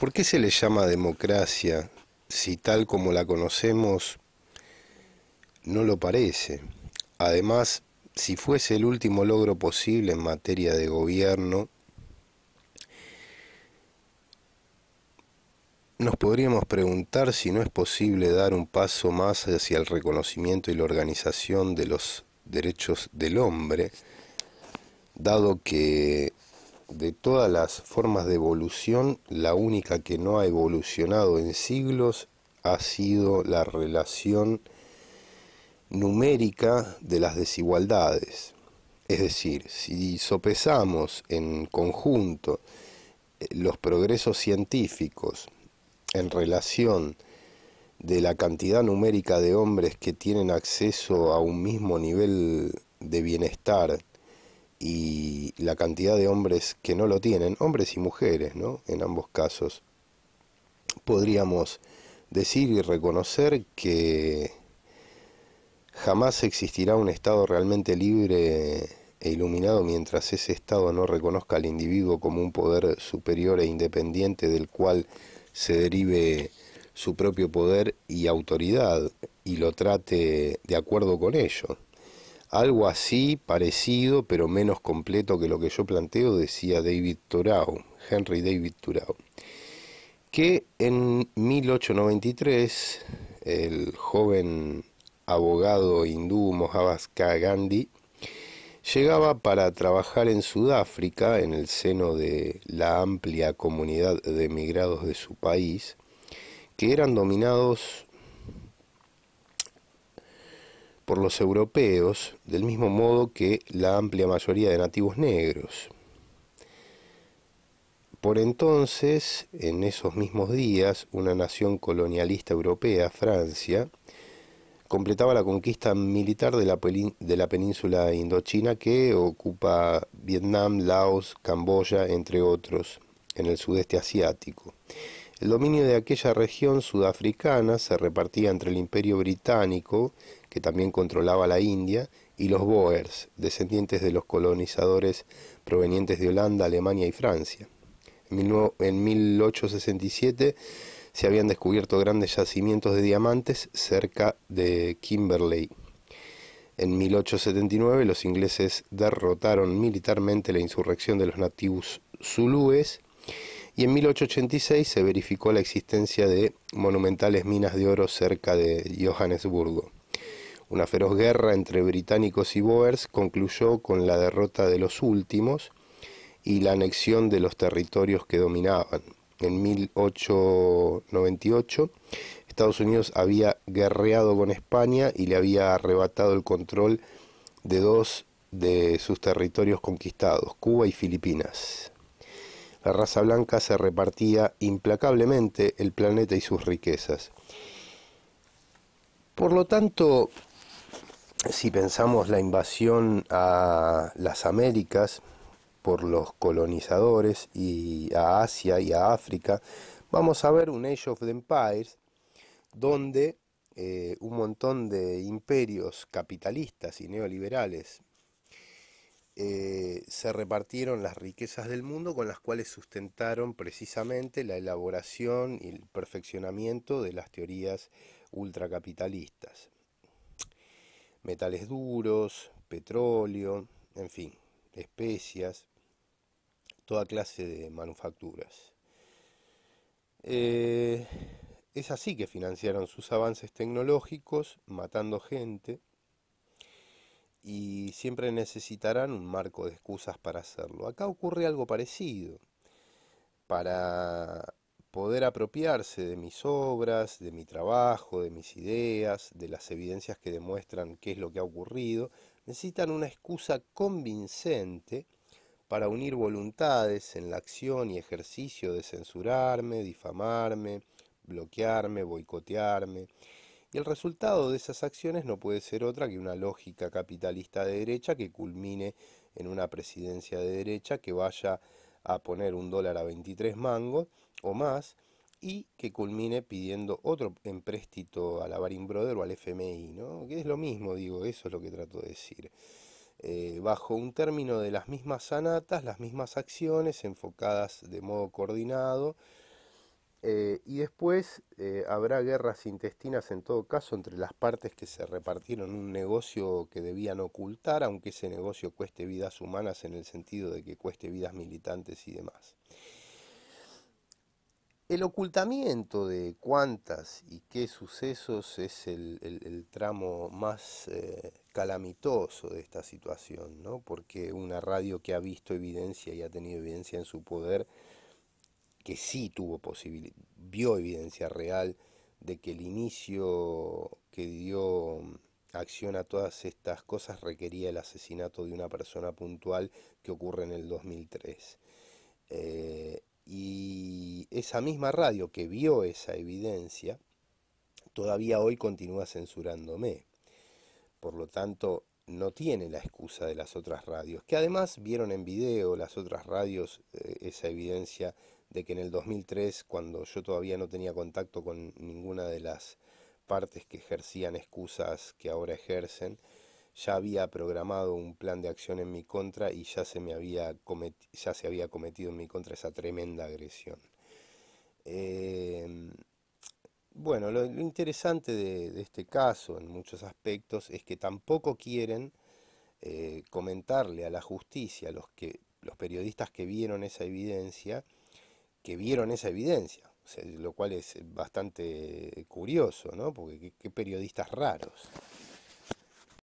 ¿Por qué se le llama democracia si tal como la conocemos no lo parece? Además, si fuese el último logro posible en materia de gobierno, nos podríamos preguntar si no es posible dar un paso más hacia el reconocimiento y la organización de los derechos del hombre, dado que de todas las formas de evolución, la única que no ha evolucionado en siglos ha sido la relación numérica de las desigualdades. Es decir, si sopesamos en conjunto eh, los progresos científicos en relación de la cantidad numérica de hombres que tienen acceso a un mismo nivel de bienestar y la cantidad de hombres que no lo tienen, hombres y mujeres, En ambos casos, podríamos decir y reconocer que jamás existirá un Estado realmente libre e iluminado mientras ese Estado no reconozca al individuo como un poder superior e independiente del cual se derive su propio poder y autoridad y lo trate de acuerdo con ello. Algo así, parecido, pero menos completo que lo que yo planteo, decía David Thoreau, Henry David Thoreau, que en 1893 el joven abogado hindú K. Gandhi llegaba para trabajar en Sudáfrica, en el seno de la amplia comunidad de emigrados de su país, que eran dominados por los europeos, del mismo modo que la amplia mayoría de nativos negros. Por entonces, en esos mismos días, una nación colonialista europea, Francia, completaba la conquista militar de la, península indochina que ocupa Vietnam, Laos, Camboya, entre otros, en el sudeste asiático. El dominio de aquella región sudafricana se repartía entre el imperio británico que también controlaba la India, y los Boers, descendientes de los colonizadores provenientes de Holanda, Alemania y Francia. En 1867 se habían descubierto grandes yacimientos de diamantes cerca de Kimberley. En 1879 los ingleses derrotaron militarmente la insurrección de los nativos zulúes y en 1886 se verificó la existencia de monumentales minas de oro cerca de Johannesburgo. Una feroz guerra entre británicos y boers concluyó con la derrota de los últimos y la anexión de los territorios que dominaban. En 1898 Estados Unidos había guerreado con España y le había arrebatado el control de dos de sus territorios conquistados, Cuba y Filipinas. La raza blanca se repartía implacablemente el planeta y sus riquezas. Por lo tanto, si pensamos la invasión a las Américas por los colonizadores y a Asia y a África, vamos a ver un Age of Empires donde eh, un montón de imperios capitalistas y neoliberales eh, se repartieron las riquezas del mundo con las cuales sustentaron precisamente la elaboración y el perfeccionamiento de las teorías ultracapitalistas metales duros, petróleo, en fin, especias, toda clase de manufacturas. Eh, es así que financiaron sus avances tecnológicos, matando gente, y siempre necesitarán un marco de excusas para hacerlo. Acá ocurre algo parecido. Para poder apropiarse de mis obras, de mi trabajo, de mis ideas, de las evidencias que demuestran qué es lo que ha ocurrido, necesitan una excusa convincente para unir voluntades en la acción y ejercicio de censurarme, difamarme, bloquearme, boicotearme. Y el resultado de esas acciones no puede ser otra que una lógica capitalista de derecha que culmine en una presidencia de derecha que vaya a poner un dólar a 23 mangos o más y que culmine pidiendo otro empréstito a la Baring Brother o al FMI, ¿no? Que es lo mismo, digo, eso es lo que trato de decir. Eh, bajo un término de las mismas sanatas, las mismas acciones enfocadas de modo coordinado eh, y después eh, habrá guerras intestinas en todo caso entre las partes que se repartieron un negocio que debían ocultar, aunque ese negocio cueste vidas humanas en el sentido de que cueste vidas militantes y demás. El ocultamiento de cuántas y qué sucesos es el, tramo más eh, calamitoso de esta situación, ¿no? porque una radio que ha visto evidencia y ha tenido evidencia en su poder, que sí tuvo posibilidad, vio evidencia real de que el inicio que dio acción a todas estas cosas requería el asesinato de una persona puntual que ocurre en el 2003. Eh, y esa misma radio que vio esa evidencia, todavía hoy continúa censurándome. Por lo tanto, no tiene la excusa de las otras radios, que además vieron en video las otras radios eh, esa evidencia de que en el 2003, cuando yo todavía no tenía contacto con ninguna de las partes que ejercían excusas que ahora ejercen, ya había programado un plan de acción en mi contra y ya se, me había, ya se había cometido en mi contra esa tremenda agresión. Em, bueno, lo, interesante de, este caso en muchos aspectos es que tampoco quieren eh, comentarle a la justicia los, que, los periodistas que vieron esa evidencia que vieron esa evidencia, lo cual es bastante curioso, ¿no? Porque qué periodistas raros.